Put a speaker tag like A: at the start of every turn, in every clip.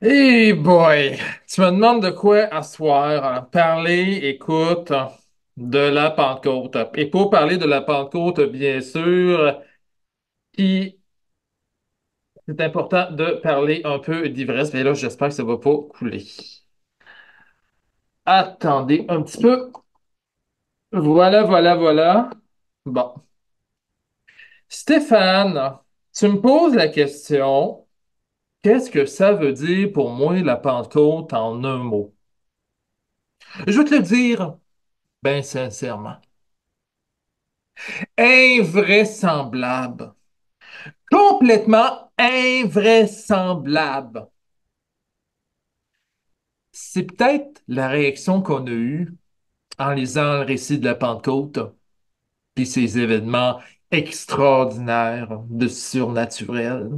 A: Hey boy! Tu me demandes de quoi asseoir, hein? Parler, écoute, de la Pentecôte. Et pour parler de la Pentecôte, bien sûr, c'est important de parler un peu d'ivresse. Mais là, j'espère que ça va pas couler. Attendez un petit peu. Voilà, voilà, voilà. Bon. Stéphane, tu me poses la question. Qu'est-ce que ça veut dire pour moi la Pentecôte en un mot? Je vais te le dire bien sincèrement. Invraisemblable. Complètement invraisemblable. C'est peut-être la réaction qu'on a eue en lisant le récit de la Pentecôte, puis ces événements extraordinaires de surnaturel.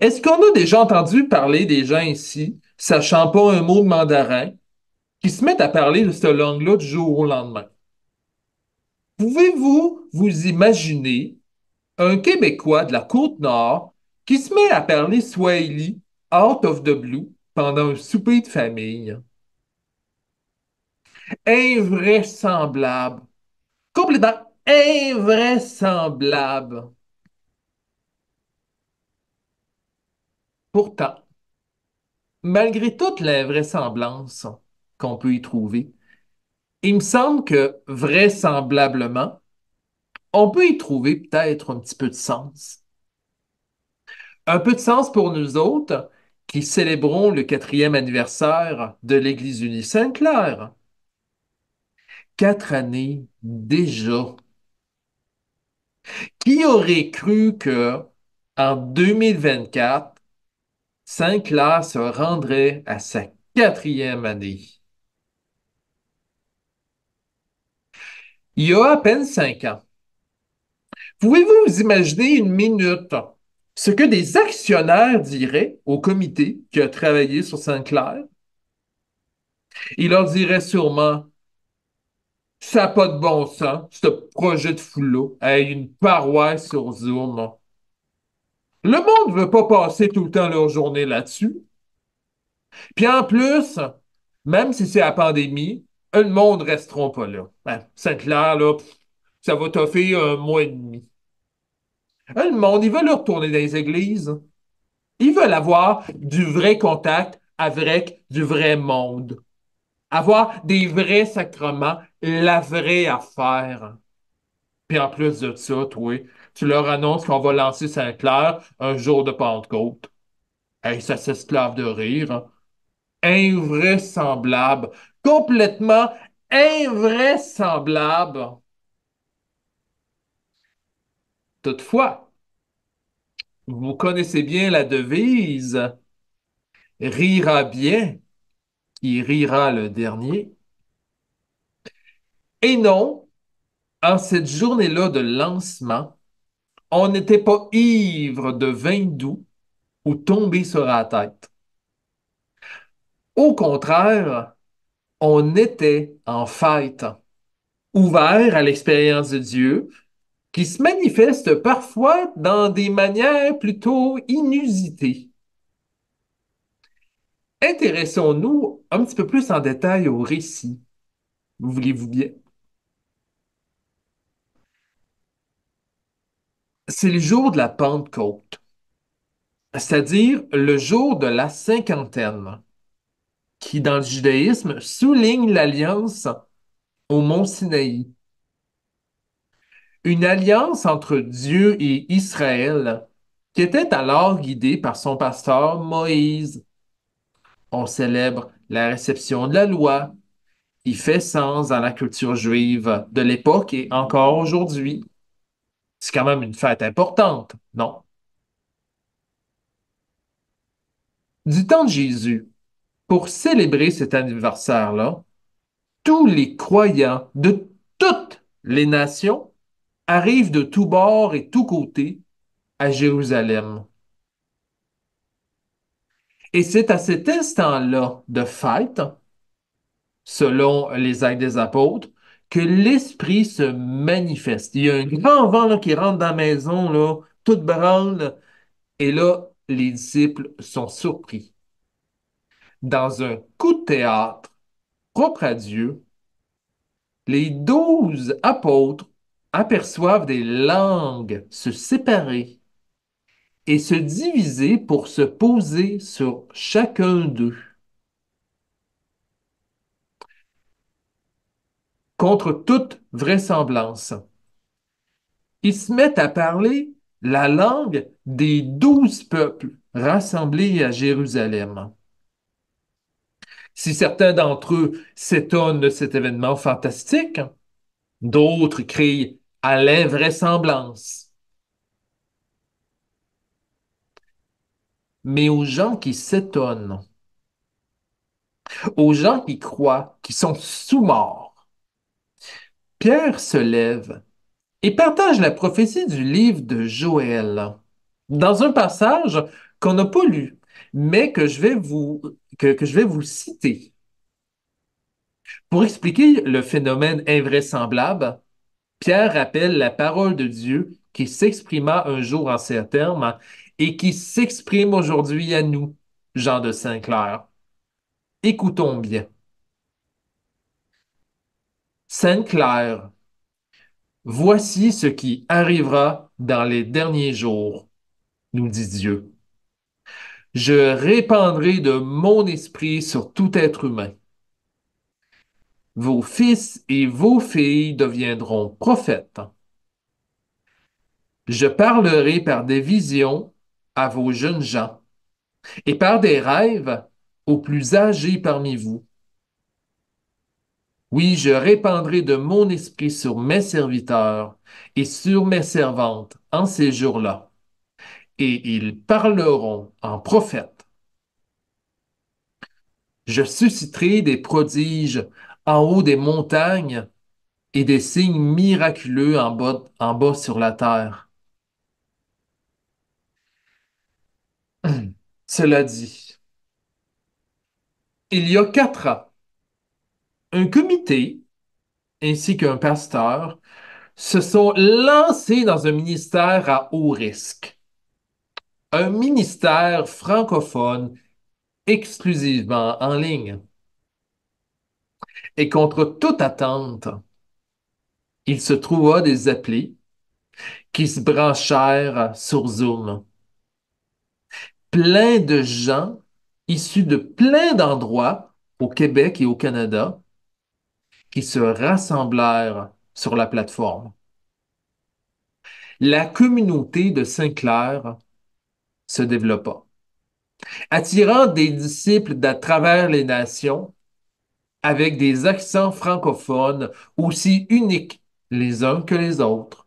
A: Est-ce qu'on a déjà entendu parler des gens ici, sachant pas un mot de mandarin, qui se mettent à parler de cette langue-là du jour au lendemain? Pouvez-vous vous imaginer un Québécois de la Côte-Nord qui se met à parler Swahili out of the blue pendant un souper de famille? Invraisemblable. Complètement invraisemblable. Pourtant, malgré toute les vraisemblances qu'on peut y trouver, il me semble que vraisemblablement, on peut y trouver peut-être un petit peu de sens. Un peu de sens pour nous autres qui célébrons le quatrième anniversaire de l'Église unie Sainte-Claire. Quatre années déjà. Qui aurait cru que en 2024, Saint-Clair se rendrait à sa quatrième année. Il y a à peine cinq ans. Pouvez-vous vous imaginer une minute ce que des actionnaires diraient au comité qui a travaillé sur Saint-Clair? Il leur diraient sûrement Ça n'a pas de bon sens, ce projet de foulot, a une paroi sur Zoom. Le monde ne veut pas passer tout le temps leur journée là-dessus. Puis en plus, même si c'est la pandémie, euh, le monde ne resteront pas là. Ben, claire là, ça va toffer un mois et demi. Un euh, monde, ils veulent retourner dans les églises. Ils veulent avoir du vrai contact avec du vrai monde. Avoir des vrais sacrements, la vraie affaire. Puis en plus de ça, toi, tu leur annonces qu'on va lancer Saint-Clair un jour de Pentecôte. Hey, ça s'esclave de rire. Hein. Invraisemblable. Complètement invraisemblable. Toutefois, vous connaissez bien la devise rira bien il rira le dernier. Et non, en cette journée-là de lancement, on n'était pas ivre de vin doux ou tombé sur la tête. Au contraire, on était en fête, ouvert à l'expérience de Dieu, qui se manifeste parfois dans des manières plutôt inusitées. Intéressons-nous un petit peu plus en détail au récit. Voulez-vous bien? c'est le jour de la Pentecôte, c'est-à-dire le jour de la cinquantaine, qui dans le judaïsme souligne l'alliance au mont Sinaï. Une alliance entre Dieu et Israël qui était alors guidée par son pasteur Moïse. On célèbre la réception de la loi. Il fait sens dans la culture juive de l'époque et encore aujourd'hui. C'est quand même une fête importante, non? Du temps de Jésus, pour célébrer cet anniversaire-là, tous les croyants de toutes les nations arrivent de tous bords et tous côtés à Jérusalem. Et c'est à cet instant-là de fête, selon les actes des apôtres, que l'esprit se manifeste. Il y a un grand vent qui rentre dans la maison, là, toute branle, et là, les disciples sont surpris. Dans un coup de théâtre propre à Dieu, les douze apôtres aperçoivent des langues se séparer et se diviser pour se poser sur chacun d'eux. contre toute vraisemblance. Ils se mettent à parler la langue des douze peuples rassemblés à Jérusalem. Si certains d'entre eux s'étonnent de cet événement fantastique, d'autres crient à l'invraisemblance. Mais aux gens qui s'étonnent, aux gens qui croient, qui sont sous-morts, Pierre se lève et partage la prophétie du livre de Joël. Dans un passage qu'on n'a pas lu, mais que je vais vous, que, je vais vous citer. Pour expliquer le phénomène invraisemblable, Pierre rappelle la parole de Dieu qui s'exprima un jour en ces termes et qui s'exprime aujourd'hui à nous, Jean de Saint-Clair. Écoutons bien. Sainte-Claire, voici ce qui arrivera dans les derniers jours, nous dit Dieu. Je répandrai de mon esprit sur tout être humain. Vos fils et vos filles deviendront prophètes. Je parlerai par des visions à vos jeunes gens et par des rêves aux plus âgés parmi vous. Oui, je répandrai de mon esprit sur mes serviteurs et sur mes servantes en ces jours-là, et ils parleront en prophètes. Je susciterai des prodiges en haut des montagnes et des signes miraculeux en bas, en bas sur la terre. Cela dit, il y a quatre ans, un comité ainsi qu'un pasteur se sont lancés dans un ministère à haut risque. Un ministère francophone exclusivement en ligne. Et contre toute attente, il se trouva des applis qui se branchèrent sur Zoom. Plein de gens issus de plein d'endroits au Québec et au Canada qui se rassemblèrent sur la plateforme. La communauté de Saint-Clair se développa, attirant des disciples d'à travers les nations avec des accents francophones aussi uniques les uns que les autres.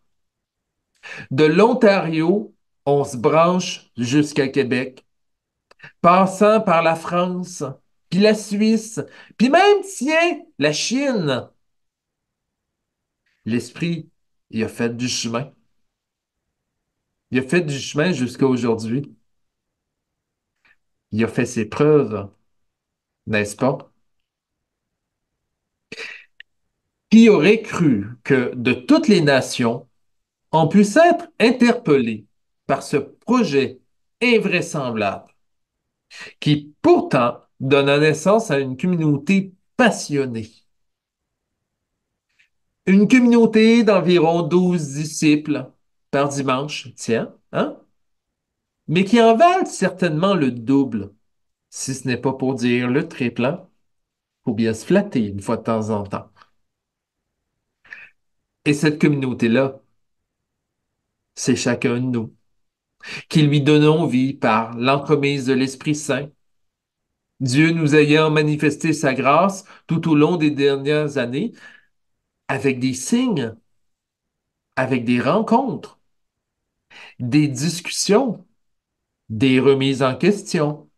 A: De l'Ontario, on se branche jusqu'à Québec, passant par la France, la Suisse, puis même, tiens, la Chine. L'esprit, il a fait du chemin. Il a fait du chemin jusqu'à aujourd'hui. Il a fait ses preuves, n'est-ce pas? Qui aurait cru que de toutes les nations, on puisse être interpellé par ce projet invraisemblable qui pourtant donna naissance à une communauté passionnée. Une communauté d'environ 12 disciples par dimanche, tiens, hein? Mais qui en valent certainement le double, si ce n'est pas pour dire le triple, hein? bien se flatter une fois de temps en temps. Et cette communauté-là, c'est chacun de nous, qui lui donnons vie par l'entremise de l'Esprit Saint, Dieu nous ayant manifesté sa grâce tout au long des dernières années avec des signes, avec des rencontres, des discussions, des remises en question.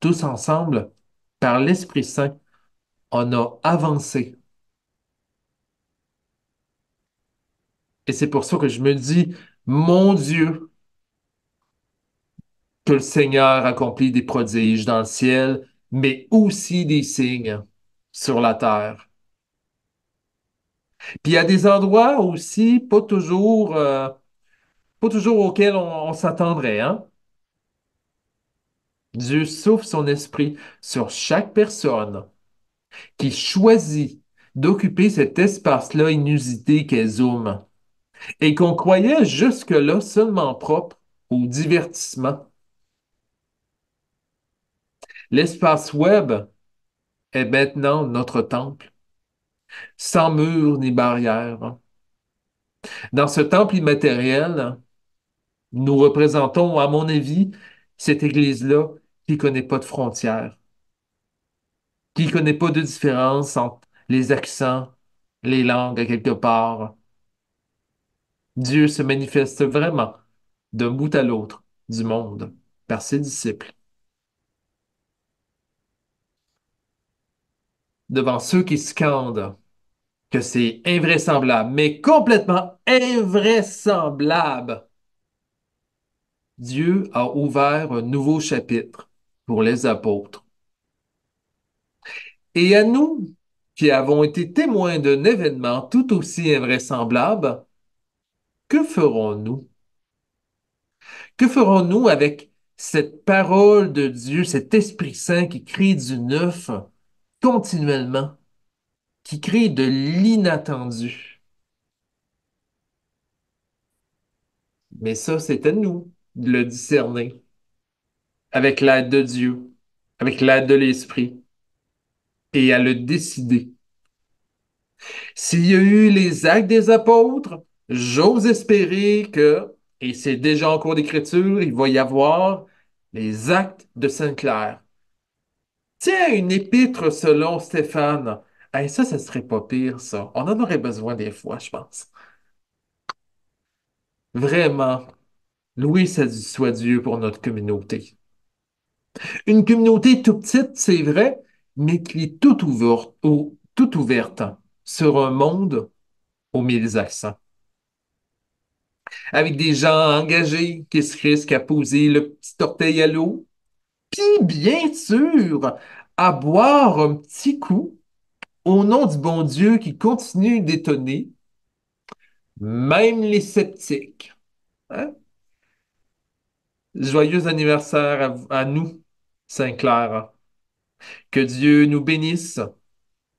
A: Tous ensemble, par l'Esprit Saint, on a avancé. Et c'est pour ça que je me dis, mon Dieu, que le Seigneur accomplit des prodiges dans le ciel, mais aussi des signes sur la terre. Puis il y a des endroits aussi pas toujours, euh, pas toujours auxquels on, s'attendrait. Hein? Dieu souffle son esprit sur chaque personne qui choisit d'occuper cet espace-là inusité qu'est Zoom et qu'on croyait jusque-là seulement propre au divertissement. L'espace web est maintenant notre temple, sans mur ni barrière. Dans ce temple immatériel, nous représentons, à mon avis, cette Église-là qui ne connaît pas de frontières, qui ne connaît pas de différence entre les accents, les langues à quelque part. Dieu se manifeste vraiment d'un bout à l'autre du monde par ses disciples. devant ceux qui scandent que c'est invraisemblable, mais complètement invraisemblable. Dieu a ouvert un nouveau chapitre pour les apôtres. Et à nous, qui avons été témoins d'un événement tout aussi invraisemblable, que ferons-nous? Que ferons-nous avec cette parole de Dieu, cet Esprit Saint qui crie du neuf continuellement, qui crée de l'inattendu. Mais ça, c'est à nous de le discerner avec l'aide de Dieu, avec l'aide de l'Esprit, et à le décider. S'il y a eu les actes des apôtres, j'ose espérer que, et c'est déjà en cours d'écriture, il va y avoir les actes de Sainte-Claire Tiens, une épître selon Stéphane. Ça, ça, ça serait pas pire, ça. On en aurait besoin des fois, je pense. Vraiment. Louis, ça dit soit Dieu pour notre communauté. Une communauté tout petite, c'est vrai, mais qui est toute ouverte, tout ouverte sur un monde aux mille accents. Avec des gens engagés qui se risquent à poser le petit orteil à l'eau bien sûr, à boire un petit coup au nom du bon Dieu qui continue d'étonner, même les sceptiques. Hein? Joyeux anniversaire à, à nous, Saint-Clair. Que Dieu nous bénisse,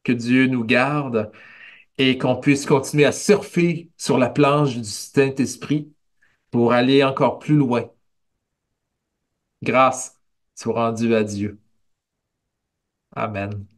A: que Dieu nous garde et qu'on puisse continuer à surfer sur la planche du Saint-Esprit pour aller encore plus loin. Grâce sois rendu à Dieu. Amen.